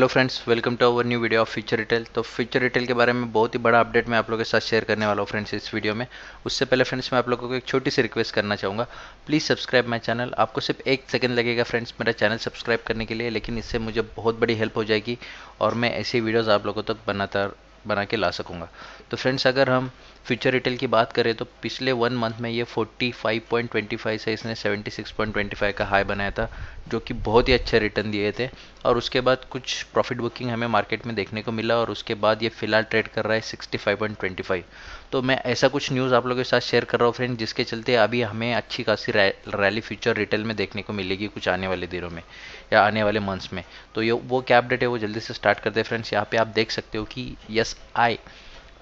hello friends welcome to our new video of Future Retail तो फ्यूचर रिटेल के बारे में बहुत ही बड़ा अपडेट मैं आप लोगों के साथ शेयर करने वाला हूँ फ्रेंड्स इस वीडियो में उससे पहले फ्रेंड्स मैं आप लोगों को एक छोटी सी रिक्वेस्ट करना चाहूँगा प्लीज़ सब्सक्राइब माई चैनल आपको सिर्फ एक सेकंड लगेगा फ्रेंड्स मेरा चैनल सब्सक्राइब करने के लिए लेकिन इससे मुझे बहुत बड़ी हेल्प हो जाएगी और मैं ऐसी वीडियोज़ आप लोगों तक बनाता बना के ला सकूँगा तो फ्रेंड्स अगर हम फ्यूचर रिटेल की बात करें तो पिछले वन मंथ में ये 45.25 से इसने 76.25 का हाई बनाया था जो कि बहुत ही अच्छे रिटर्न दिए थे और उसके बाद कुछ प्रॉफिट बुकिंग हमें मार्केट में देखने को मिला और उसके बाद ये फिलहाल ट्रेड कर रहा है 65.25 तो मैं ऐसा कुछ न्यूज़ आप लोगों के साथ शेयर कर रहा हूँ फ्रेंड जिसके चलते अभी हमें अच्छी खासी रैली फ्यूचर रिटेल में देखने को मिलेगी कुछ आने वाले दिनों में या आने वाले मंथ्स में तो ये वो क्या अपडेट है वो जल्दी से स्टार्ट करते हैं फ्रेंड्स यहाँ पे आप देख सकते हो कि यस आई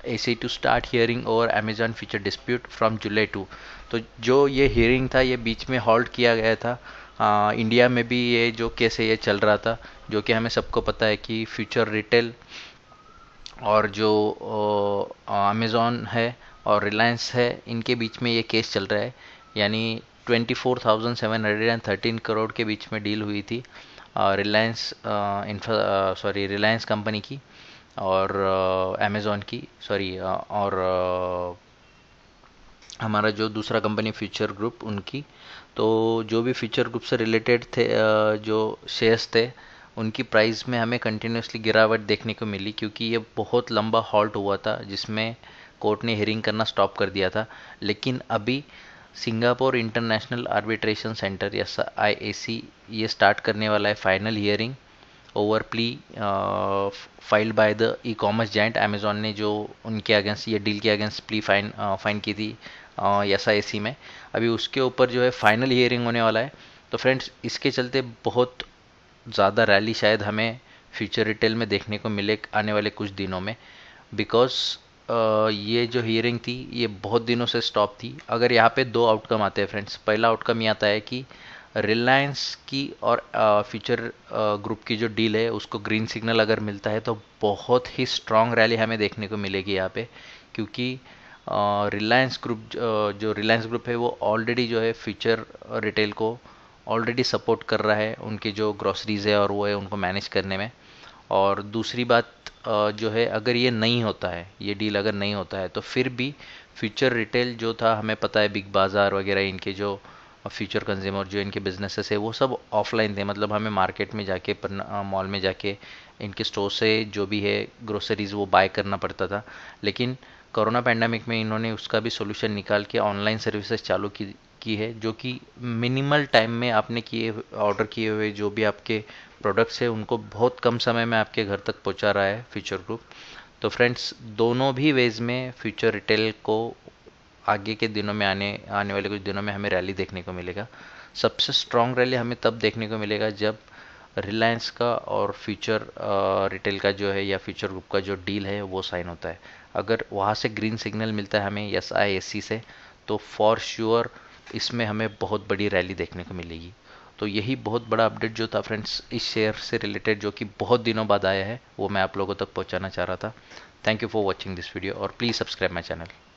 ऐसे टू स्टार्ट हियरिंग और Amazon Future dispute from July two तो जो ये हियरिंग था ये बीच में हॉल्ट किया गया था आ, इंडिया में भी ये जो केस है ये चल रहा था जो कि हमें सबको पता है कि फ्यूचर रिटेल और जो अमेजोन है और रिलायंस है इनके बीच में ये केस चल रहा है यानी 24,713 करोड़ के बीच में डील हुई थी रिलायंस इंफ्रा सॉरी रिलायंस कंपनी की और अमेज़ोन uh, की सॉरी uh, और uh, हमारा जो दूसरा कंपनी फ्यूचर ग्रुप उनकी तो जो भी फ्यूचर ग्रुप से रिलेटेड थे जो शेयर्स थे उनकी प्राइस में हमें कंटिन्यूसली गिरावट देखने को मिली क्योंकि ये बहुत लंबा हॉल्ट हुआ था जिसमें कोर्ट ने हियरिंग करना स्टॉप कर दिया था लेकिन अभी सिंगापुर इंटरनेशनल आर्बिट्रेशन सेंटर या आई ये स्टार्ट करने वाला है final hearing over plea filed by the e commerce giant Amazon ने जो उनके अगेंस्ट या डील के अगेंस्ट प्ली फाइन फाइन की थी एस आई सी में अभी उसके ऊपर जो है फाइनल हियरिंग होने वाला है तो फ्रेंड्स इसके चलते बहुत ज़्यादा रैली शायद हमें फ्यूचर रिटेल में देखने को मिले आने वाले कुछ दिनों में बिकॉज uh, ये जो हियरिंग थी ये बहुत दिनों से स्टॉप थी अगर यहाँ पे दो आउटकम आते हैं फ्रेंड्स पहला आउटकम ये आता है कि रिलायंस की और फ्यूचर ग्रुप की जो डील है उसको ग्रीन सिग्नल अगर मिलता है तो बहुत ही स्ट्रॉन्ग रैली हमें देखने को मिलेगी यहाँ पे क्योंकि रिलायंस ग्रुप जो रिलायंस ग्रुप है वो ऑलरेडी जो है फ्यूचर रिटेल को ऑलरेडी सपोर्ट कर रहा है उनके जो ग्रॉसरीज़ है और वो है उनको मैनेज करने में और दूसरी बात जो है अगर ये नहीं होता है ये डील अगर नहीं होता है तो फिर भी फ्यूचर रिटेल जो था हमें पता है बिग बाज़ार वगैरह इनके जो फ्यूचर कंज्यूमर जो इनके बिजनेसेस है वो सब ऑफलाइन थे मतलब हमें मार्केट में जाके मॉल में जाके इनके स्टोर से जो भी है ग्रोसरीज वो बाय करना पड़ता था लेकिन कोरोना पैंडमिक में इन्होंने उसका भी सोल्यूशन निकाल के ऑनलाइन सर्विसेज चालू की की है जो कि मिनिमल टाइम में आपने किए ऑर्डर किए हुए जो भी आपके प्रोडक्ट्स हैं उनको बहुत कम समय में आपके घर तक पहुंचा रहा है फ्यूचर ग्रुप तो फ्रेंड्स दोनों भी वेज में फ्यूचर रिटेल को आगे के दिनों में आने आने वाले कुछ दिनों में हमें रैली देखने को मिलेगा सबसे स्ट्रॉन्ग रैली हमें तब देखने को मिलेगा जब रिलायंस का और फ्यूचर रिटेल का जो है या फ्यूचर ग्रुप का जो डील है वो साइन होता है अगर वहाँ से ग्रीन सिग्नल मिलता है हमें एस आई एस सी से तो फॉर श्योर sure इसमें हमें बहुत बड़ी रैली देखने को मिलेगी तो यही बहुत बड़ा अपडेट जो था फ्रेंड्स इस शेयर से रिलेटेड जो कि बहुत दिनों बाद आया है वो मैं आप लोगों तक पहुँचाना चाह रहा था thank you for watching this video और प्लीज़ सब्सक्राइब माई चैनल